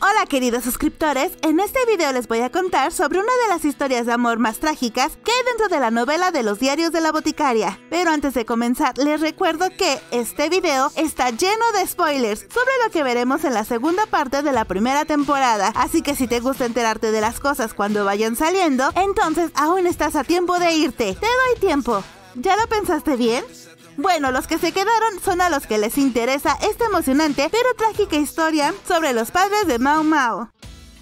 Hola queridos suscriptores, en este video les voy a contar sobre una de las historias de amor más trágicas que hay dentro de la novela de los diarios de la boticaria. Pero antes de comenzar, les recuerdo que este video está lleno de spoilers sobre lo que veremos en la segunda parte de la primera temporada, así que si te gusta enterarte de las cosas cuando vayan saliendo, entonces aún estás a tiempo de irte. Te doy tiempo. ¿Ya lo pensaste bien? Bueno, los que se quedaron son a los que les interesa esta emocionante pero trágica historia sobre los padres de Mao Mao.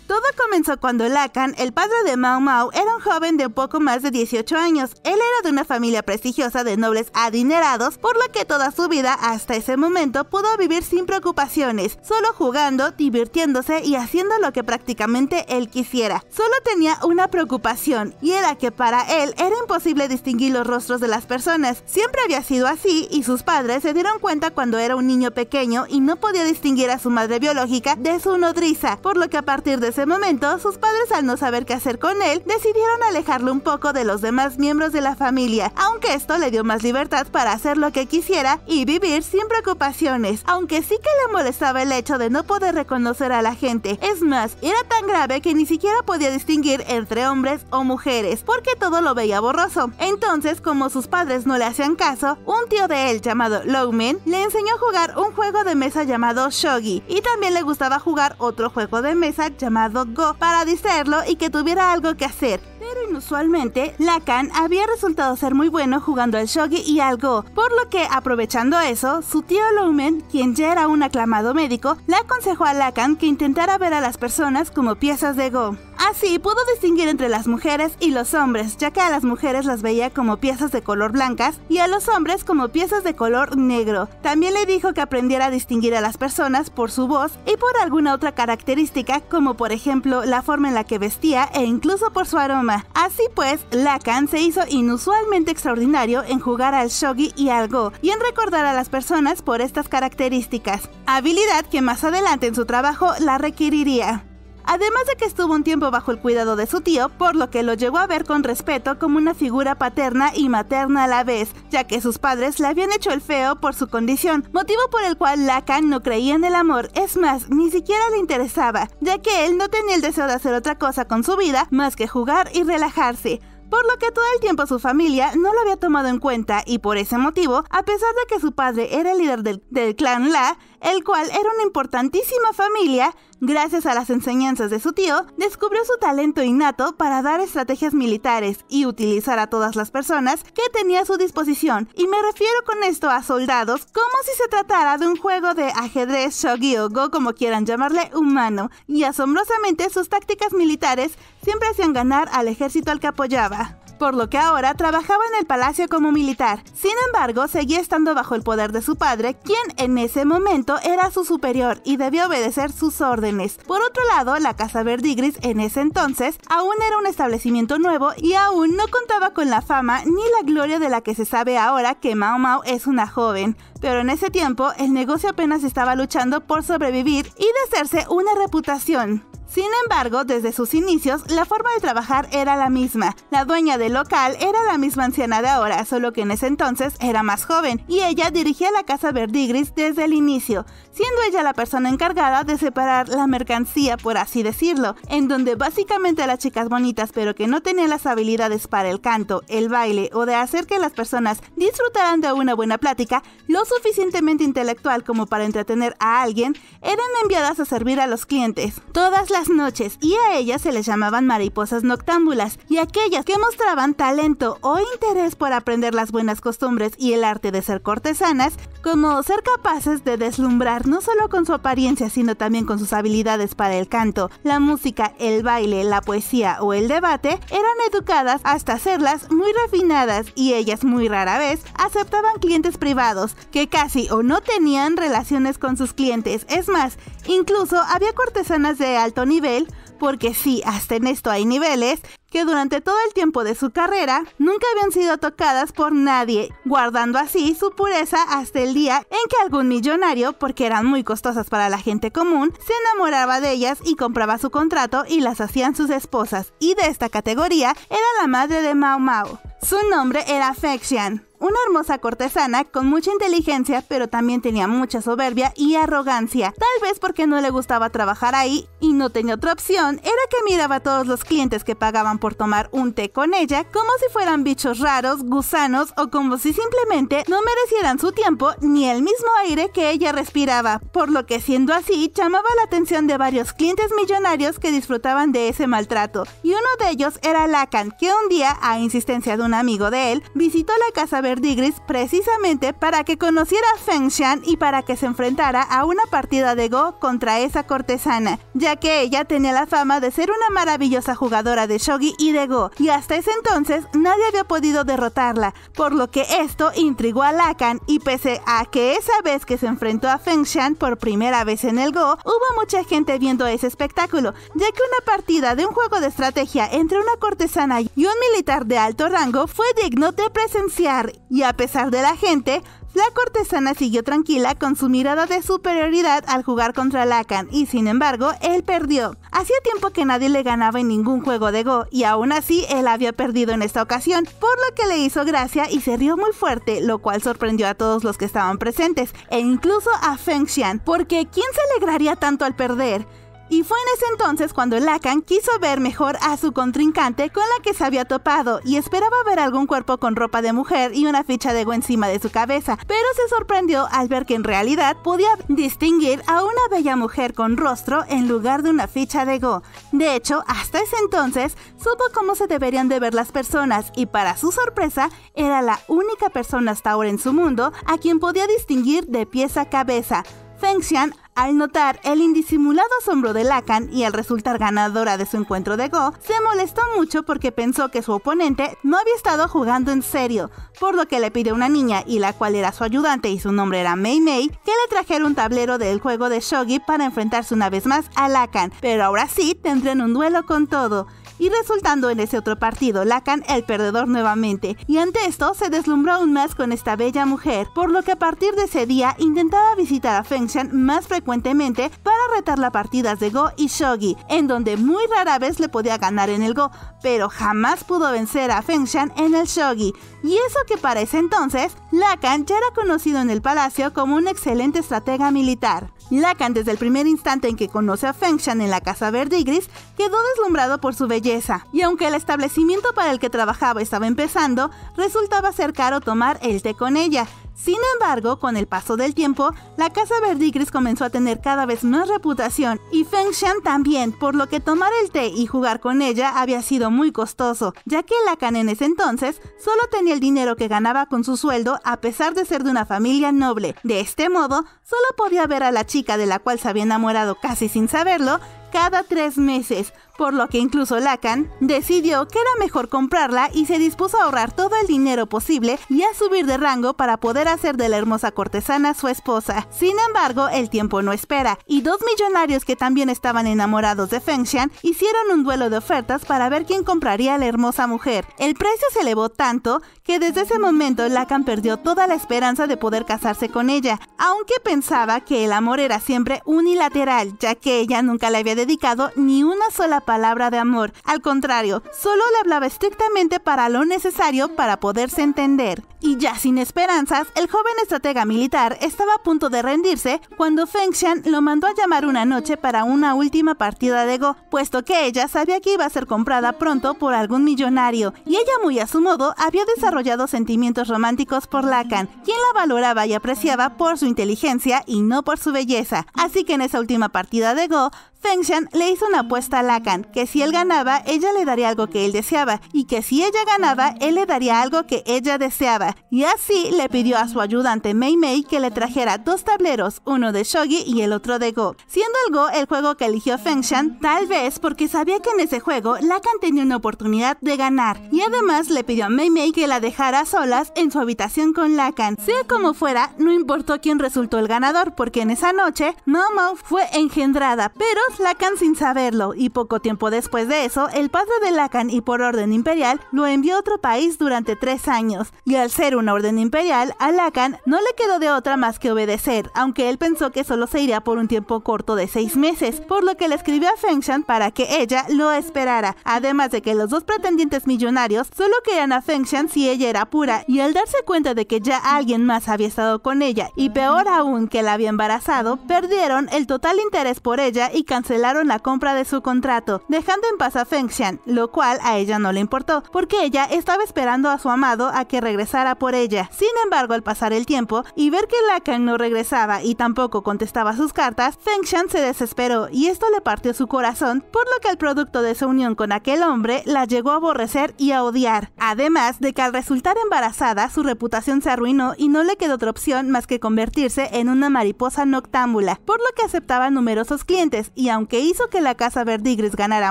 Todo comenzó cuando Lacan, el padre de Mao Mao, era un joven de poco más de 18 años. Él era de una familia prestigiosa de nobles adinerados, por lo que toda su vida hasta ese momento pudo vivir sin preocupaciones, solo jugando, divirtiéndose y haciendo lo que prácticamente él quisiera. Solo tenía una preocupación, y era que para él era imposible distinguir los rostros de las personas. Siempre había sido así, y sus padres se dieron cuenta cuando era un niño pequeño y no podía distinguir a su madre biológica de su nodriza, por lo que a partir de ese momento, sus padres al no saber qué hacer con él, decidieron alejarlo un poco de los demás miembros de la familia, aunque esto le dio más libertad para hacer lo que quisiera y vivir sin preocupaciones, aunque sí que le molestaba el hecho de no poder reconocer a la gente. Es más, era tan grave que ni siquiera podía distinguir entre hombres o mujeres, porque todo lo veía borroso. Entonces, como sus padres no le hacían caso, un tío de él llamado Lowman le enseñó a jugar un juego de mesa llamado Shogi, y también le gustaba jugar otro juego de mesa llamado Go para decirlo y que tuviera algo que hacer. Pero inusualmente, Lacan había resultado ser muy bueno jugando al shogi y al Go, por lo que aprovechando eso, su tío Lumen, quien ya era un aclamado médico, le aconsejó a Lacan que intentara ver a las personas como piezas de Go. Así ah, pudo distinguir entre las mujeres y los hombres, ya que a las mujeres las veía como piezas de color blancas y a los hombres como piezas de color negro. También le dijo que aprendiera a distinguir a las personas por su voz y por alguna otra característica, como por ejemplo la forma en la que vestía e incluso por su aroma. Así pues, Lacan se hizo inusualmente extraordinario en jugar al shogi y al go y en recordar a las personas por estas características, habilidad que más adelante en su trabajo la requeriría además de que estuvo un tiempo bajo el cuidado de su tío, por lo que lo llegó a ver con respeto como una figura paterna y materna a la vez, ya que sus padres le habían hecho el feo por su condición, motivo por el cual Lacan no creía en el amor, es más, ni siquiera le interesaba, ya que él no tenía el deseo de hacer otra cosa con su vida más que jugar y relajarse por lo que todo el tiempo su familia no lo había tomado en cuenta y por ese motivo, a pesar de que su padre era el líder del clan La, el cual era una importantísima familia, Gracias a las enseñanzas de su tío, descubrió su talento innato para dar estrategias militares y utilizar a todas las personas que tenía a su disposición, y me refiero con esto a soldados como si se tratara de un juego de ajedrez, shogi o go como quieran llamarle humano, y asombrosamente sus tácticas militares siempre hacían ganar al ejército al que apoyaba por lo que ahora trabajaba en el palacio como militar. Sin embargo, seguía estando bajo el poder de su padre, quien en ese momento era su superior y debía obedecer sus órdenes. Por otro lado, la Casa Verdigris en ese entonces aún era un establecimiento nuevo y aún no contaba con la fama ni la gloria de la que se sabe ahora que Mao Mao es una joven. Pero en ese tiempo, el negocio apenas estaba luchando por sobrevivir y de hacerse una reputación. Sin embargo, desde sus inicios, la forma de trabajar era la misma. La dueña del local era la misma anciana de ahora, solo que en ese entonces era más joven, y ella dirigía la casa Verdigris desde el inicio, siendo ella la persona encargada de separar la mercancía, por así decirlo, en donde básicamente las chicas bonitas pero que no tenían las habilidades para el canto, el baile o de hacer que las personas disfrutaran de una buena plática, lo suficientemente intelectual como para entretener a alguien, eran enviadas a servir a los clientes. Todas las noches y a ellas se les llamaban mariposas noctámbulas y aquellas que mostraban talento o interés por aprender las buenas costumbres y el arte de ser cortesanas como ser capaces de deslumbrar no solo con su apariencia, sino también con sus habilidades para el canto, la música, el baile, la poesía o el debate, eran educadas hasta hacerlas muy refinadas y ellas muy rara vez aceptaban clientes privados que casi o no tenían relaciones con sus clientes. Es más, incluso había cortesanas de alto nivel porque sí, hasta en esto hay niveles, que durante todo el tiempo de su carrera nunca habían sido tocadas por nadie, guardando así su pureza hasta el día en que algún millonario, porque eran muy costosas para la gente común, se enamoraba de ellas y compraba su contrato y las hacían sus esposas, y de esta categoría era la madre de Mao Mao. Su nombre era Fexian, una hermosa cortesana con mucha inteligencia, pero también tenía mucha soberbia y arrogancia. Tal vez porque no le gustaba trabajar ahí y no tenía otra opción, era que miraba a todos los clientes que pagaban por tomar un té con ella como si fueran bichos raros, gusanos o como si simplemente no merecieran su tiempo ni el mismo aire que ella respiraba, por lo que siendo así llamaba la atención de varios clientes millonarios que disfrutaban de ese maltrato. Y uno de ellos era Lacan, que un día, a insistencia de una amigo de él, visitó la casa Verdigris precisamente para que conociera a Feng Shan y para que se enfrentara a una partida de Go contra esa cortesana, ya que ella tenía la fama de ser una maravillosa jugadora de shogi y de Go, y hasta ese entonces nadie había podido derrotarla, por lo que esto intrigó a Lacan y pese a que esa vez que se enfrentó a Feng Shan por primera vez en el Go, hubo mucha gente viendo ese espectáculo, ya que una partida de un juego de estrategia entre una cortesana y un militar de alto rango fue digno de presenciar y a pesar de la gente, la cortesana siguió tranquila con su mirada de superioridad al jugar contra Lacan y sin embargo, él perdió. Hacía tiempo que nadie le ganaba en ningún juego de Go y aún así él había perdido en esta ocasión, por lo que le hizo gracia y se rió muy fuerte, lo cual sorprendió a todos los que estaban presentes e incluso a Feng Xian, porque ¿quién se alegraría tanto al perder? Y fue en ese entonces cuando Lacan quiso ver mejor a su contrincante con la que se había topado y esperaba ver algún cuerpo con ropa de mujer y una ficha de go encima de su cabeza, pero se sorprendió al ver que en realidad podía distinguir a una bella mujer con rostro en lugar de una ficha de go. De hecho, hasta ese entonces supo cómo se deberían de ver las personas y para su sorpresa era la única persona hasta ahora en su mundo a quien podía distinguir de pieza a cabeza. Feng Xian, al notar el indisimulado asombro de Lacan y al resultar ganadora de su encuentro de Go, se molestó mucho porque pensó que su oponente no había estado jugando en serio, por lo que le pidió a una niña, y la cual era su ayudante y su nombre era Mei Mei, que le trajera un tablero del juego de shogi para enfrentarse una vez más a Lacan, pero ahora sí tendrían un duelo con todo y resultando en ese otro partido Lacan el perdedor nuevamente. Y ante esto se deslumbró aún más con esta bella mujer, por lo que a partir de ese día intentaba visitar a Fengshan más frecuentemente para retarla partidas de Go y Shogi, en donde muy rara vez le podía ganar en el Go, pero jamás pudo vencer a Fengshan en el Shogi. Y eso que para ese entonces, Lacan ya era conocido en el palacio como un excelente estratega militar. Lacan, desde el primer instante en que conoce a Fengshan en la Casa Verde y Gris, quedó deslumbrado por su belleza, y aunque el establecimiento para el que trabajaba estaba empezando, resultaba ser caro tomar el té con ella, sin embargo, con el paso del tiempo, la casa verdigris comenzó a tener cada vez más reputación y Feng Shan también, por lo que tomar el té y jugar con ella había sido muy costoso, ya que Lacan en ese entonces solo tenía el dinero que ganaba con su sueldo a pesar de ser de una familia noble. De este modo, solo podía ver a la chica de la cual se había enamorado casi sin saberlo cada tres meses, por lo que incluso Lacan decidió que era mejor comprarla y se dispuso a ahorrar todo el dinero posible y a subir de rango para poder hacer de la hermosa cortesana su esposa. Sin embargo, el tiempo no espera y dos millonarios que también estaban enamorados de Feng hicieron un duelo de ofertas para ver quién compraría a la hermosa mujer. El precio se elevó tanto que desde ese momento Lacan perdió toda la esperanza de poder casarse con ella, aunque pensaba que el amor era siempre unilateral, ya que ella nunca le había dedicado ni una sola palabra de amor. Al contrario, solo le hablaba estrictamente para lo necesario para poderse entender. Y ya sin esperanzas, el joven estratega militar estaba a punto de rendirse cuando Feng Xian lo mandó a llamar una noche para una última partida de Go, puesto que ella sabía que iba a ser comprada pronto por algún millonario, y ella muy a su modo había desarrollado sentimientos románticos por Lacan, quien la valoraba y apreciaba por su inteligencia y no por su belleza. Así que en esa última partida de Go, Feng Xian le hizo una apuesta a Lacan que si él ganaba, ella le daría algo que él deseaba, y que si ella ganaba, él le daría algo que ella deseaba. Y así le pidió a su ayudante Mei Mei que le trajera dos tableros, uno de shogi y el otro de go. Siendo el go el juego que eligió Feng tal vez porque sabía que en ese juego Lacan tenía una oportunidad de ganar. Y además le pidió a Mei Mei que la dejara solas en su habitación con Lacan. Sea como fuera, no importó quién resultó el ganador, porque en esa noche, Momo fue engendrada, pero Lacan sin saberlo, y poco tiempo tiempo después de eso, el padre de Lacan y por orden imperial lo envió a otro país durante tres años, y al ser una orden imperial, a Lacan no le quedó de otra más que obedecer, aunque él pensó que solo se iría por un tiempo corto de seis meses, por lo que le escribió a Fengshan para que ella lo esperara, además de que los dos pretendientes millonarios solo querían a Fengshan si ella era pura, y al darse cuenta de que ya alguien más había estado con ella, y peor aún que la había embarazado, perdieron el total interés por ella y cancelaron la compra de su contrato dejando en paz a Feng Xian, lo cual a ella no le importó, porque ella estaba esperando a su amado a que regresara por ella. Sin embargo, al pasar el tiempo y ver que Lacan no regresaba y tampoco contestaba sus cartas, Feng Xian se desesperó y esto le partió su corazón, por lo que el producto de su unión con aquel hombre la llegó a aborrecer y a odiar. Además de que al resultar embarazada, su reputación se arruinó y no le quedó otra opción más que convertirse en una mariposa noctámbula, por lo que aceptaba numerosos clientes y aunque hizo que la casa Verdigris ganara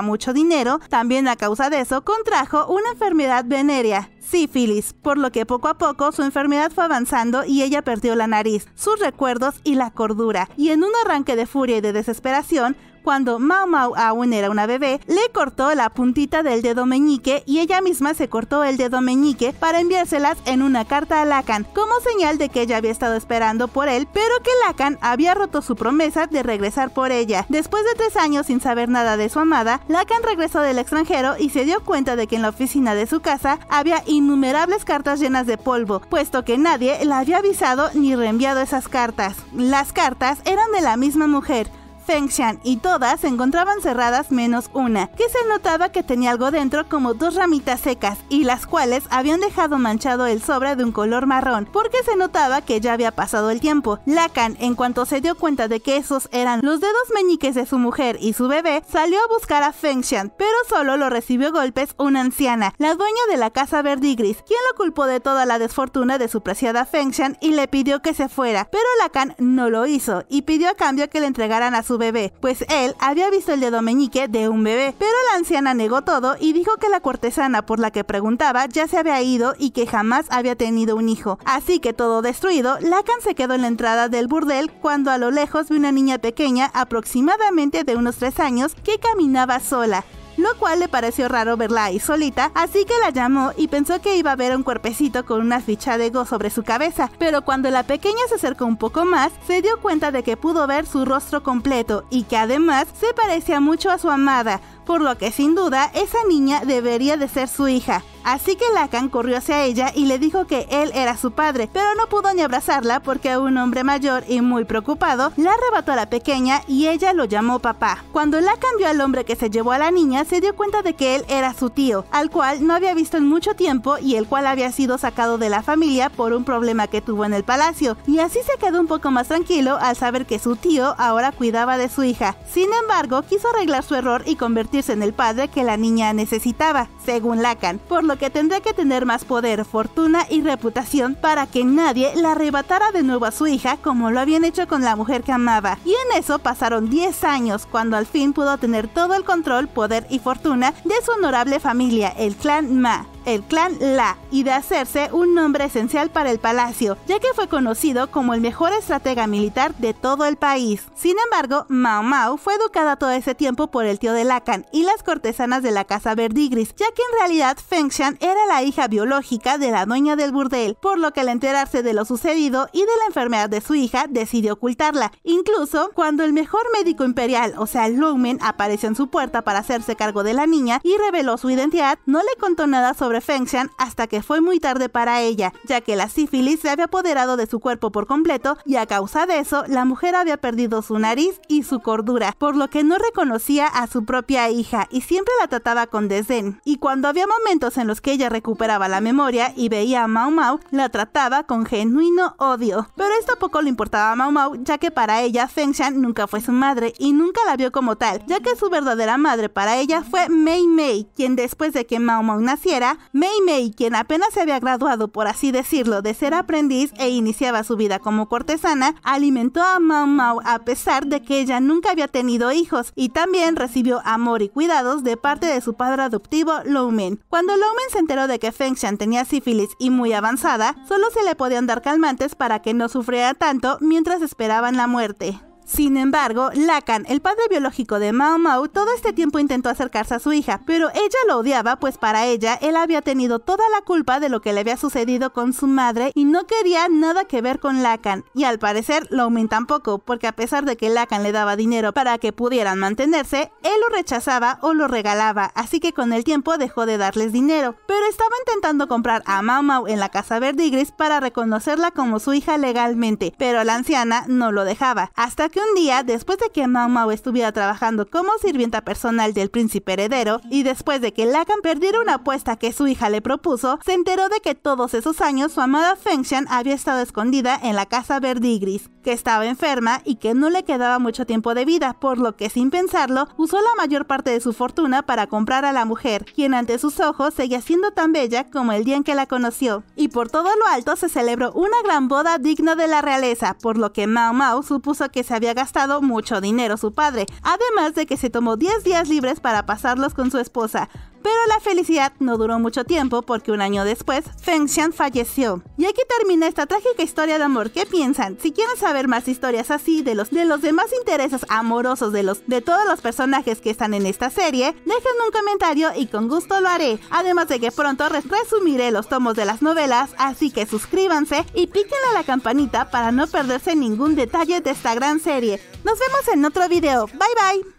mucho dinero, también a causa de eso contrajo una enfermedad venérea, sífilis, por lo que poco a poco su enfermedad fue avanzando y ella perdió la nariz, sus recuerdos y la cordura, y en un arranque de furia y de desesperación, cuando Mau Mau aún era una bebé, le cortó la puntita del dedo meñique y ella misma se cortó el dedo meñique para enviárselas en una carta a Lacan, como señal de que ella había estado esperando por él, pero que Lacan había roto su promesa de regresar por ella. Después de tres años sin saber nada de su amada, Lacan regresó del extranjero y se dio cuenta de que en la oficina de su casa había innumerables cartas llenas de polvo, puesto que nadie la había avisado ni reenviado esas cartas. Las cartas eran de la misma mujer, Fengshan y todas se encontraban cerradas menos una, que se notaba que tenía algo dentro como dos ramitas secas y las cuales habían dejado manchado el sobre de un color marrón, porque se notaba que ya había pasado el tiempo. Lacan, en cuanto se dio cuenta de que esos eran los dedos meñiques de su mujer y su bebé, salió a buscar a Fengshan, pero solo lo recibió golpes una anciana, la dueña de la casa verdigris, quien lo culpó de toda la desfortuna de su preciada Fengshan y le pidió que se fuera, pero Lacan no lo hizo y pidió a cambio que le entregaran a su bebé, pues él había visto el dedo meñique de un bebé, pero la anciana negó todo y dijo que la cortesana por la que preguntaba ya se había ido y que jamás había tenido un hijo. Así que todo destruido, Lacan se quedó en la entrada del burdel cuando a lo lejos vi una niña pequeña, aproximadamente de unos 3 años, que caminaba sola lo cual le pareció raro verla ahí solita, así que la llamó y pensó que iba a ver un cuerpecito con una ficha de go sobre su cabeza, pero cuando la pequeña se acercó un poco más, se dio cuenta de que pudo ver su rostro completo y que además se parecía mucho a su amada, por lo que sin duda esa niña debería de ser su hija. Así que Lacan corrió hacia ella y le dijo que él era su padre, pero no pudo ni abrazarla porque un hombre mayor y muy preocupado la arrebató a la pequeña y ella lo llamó papá. Cuando Lacan vio al hombre que se llevó a la niña, se dio cuenta de que él era su tío, al cual no había visto en mucho tiempo y el cual había sido sacado de la familia por un problema que tuvo en el palacio, y así se quedó un poco más tranquilo al saber que su tío ahora cuidaba de su hija. Sin embargo, quiso arreglar su error y convertirse en el padre que la niña necesitaba, según Lacan, por lo que tendría que tener más poder, fortuna y reputación para que nadie la arrebatara de nuevo a su hija como lo habían hecho con la mujer que amaba. Y en eso pasaron 10 años cuando al fin pudo tener todo el control, poder y fortuna de su honorable familia, el clan Ma el clan La y de hacerse un nombre esencial para el palacio, ya que fue conocido como el mejor estratega militar de todo el país. Sin embargo, Mao Mao fue educada todo ese tiempo por el tío de Lacan y las cortesanas de la casa Verdigris, ya que en realidad Feng era la hija biológica de la dueña del burdel, por lo que al enterarse de lo sucedido y de la enfermedad de su hija, decidió ocultarla. Incluso cuando el mejor médico imperial, o sea, lumen apareció en su puerta para hacerse cargo de la niña y reveló su identidad, no le contó nada sobre Feng hasta que fue muy tarde para ella, ya que la sífilis se había apoderado de su cuerpo por completo y a causa de eso la mujer había perdido su nariz y su cordura, por lo que no reconocía a su propia hija y siempre la trataba con desdén. Y cuando había momentos en los que ella recuperaba la memoria y veía a Mao Mao, la trataba con genuino odio. Pero esto poco le importaba a Mao, Mao, ya que para ella Feng nunca fue su madre y nunca la vio como tal, ya que su verdadera madre para ella fue Mei Mei, quien después de que Mao Mao naciera, Mei Mei, quien apenas se había graduado, por así decirlo, de ser aprendiz e iniciaba su vida como cortesana, alimentó a Mao Mao a pesar de que ella nunca había tenido hijos y también recibió amor y cuidados de parte de su padre adoptivo, Men. Cuando Men se enteró de que Feng Shan tenía sífilis y muy avanzada, solo se le podían dar calmantes para que no sufriera tanto mientras esperaban la muerte. Sin embargo, Lacan, el padre biológico de Mao Mau todo este tiempo intentó acercarse a su hija, pero ella lo odiaba, pues para ella él había tenido toda la culpa de lo que le había sucedido con su madre y no quería nada que ver con Lacan. Y al parecer, lo un poco porque a pesar de que Lacan le daba dinero para que pudieran mantenerse, él lo rechazaba o lo regalaba, así que con el tiempo dejó de darles dinero. Pero estaba intentando comprar a Mao Mao en la casa gris para reconocerla como su hija legalmente, pero la anciana no lo dejaba, hasta que un día, después de que Mao Mao estuviera trabajando como sirvienta personal del príncipe heredero y después de que Lacan perdiera una apuesta que su hija le propuso, se enteró de que todos esos años su amada Feng había estado escondida en la casa verdigris que estaba enferma y que no le quedaba mucho tiempo de vida, por lo que sin pensarlo usó la mayor parte de su fortuna para comprar a la mujer, quien ante sus ojos seguía siendo tan bella como el día en que la conoció. Y por todo lo alto se celebró una gran boda digna de la realeza, por lo que Mao Mao supuso que se había gastado mucho dinero su padre, además de que se tomó 10 días libres para pasarlos con su esposa, pero la felicidad no duró mucho tiempo porque un año después, Feng Xian falleció. Y aquí termina esta trágica historia de amor. ¿Qué piensan? Si quieren saber más historias así de los, de los demás intereses amorosos de, los, de todos los personajes que están en esta serie, déjenme un comentario y con gusto lo haré. Además de que pronto resumiré los tomos de las novelas, así que suscríbanse y píquenle a la campanita para no perderse ningún detalle de esta gran serie. Nos vemos en otro video. Bye bye.